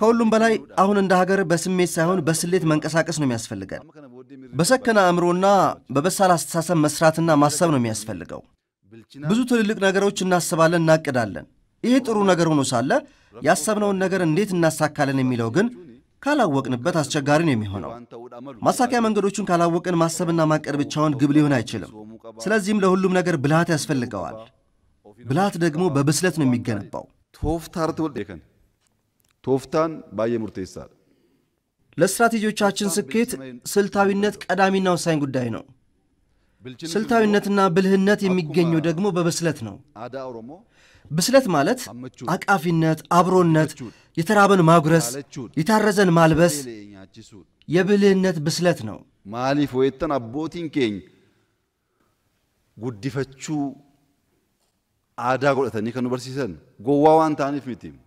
ከሁሉም በላይ አሁን እንደ ሀገር በስሜት ሳይሆን በስሌት መንቀሳቀስ ነው የሚያስፈልገን። በሰከነ አእምሮና በበሳል አስተሳሰብ መስራትና ማሰብ ነው የሚያስፈልገው። ብዙ ትልልቅ ነገሮች እናስባለን፣ እናቅዳለን። ይሄ ጥሩ ነገር ሆኖ ሳለ ያሰብነውን ነገር እንዴት እናሳካለን የሚለው ግን ካላወቅንበት አስቸጋሪ ነው የሚሆነው። ማሳኪያ መንገዶቹን ካላወቅን ማሰብና ማቀድ ብቻውን ግብ ሊሆን አይችልም። ስለዚህም ለሁሉም ነገር ብልሃት ያስፈልገዋል። ብልሃት ደግሞ በብስለት ነው የሚገነባው። ቶፍታር ቶፍታን ባየ ሙርቴሳ። ለስትራቴጂዎቻችን ስኬት ስልታዊነት ቀዳሚና ወሳኝ ጉዳይ ነው። ስልታዊነትና ብልህነት የሚገኘው ደግሞ በብስለት ነው። ብስለት ማለት አቃፊነት፣ አብሮነት፣ የተራበን ማጉረስ፣ የታረዘን ማልበስ የብልህነት ብስለት ነው። ማሊፍ ወየተን አቦቲን ኬኝ ጉዲፈቹ አዳ ጎለተኒ ከኑ በርሲሰን ጎዋ ታኒፍ ሚቲም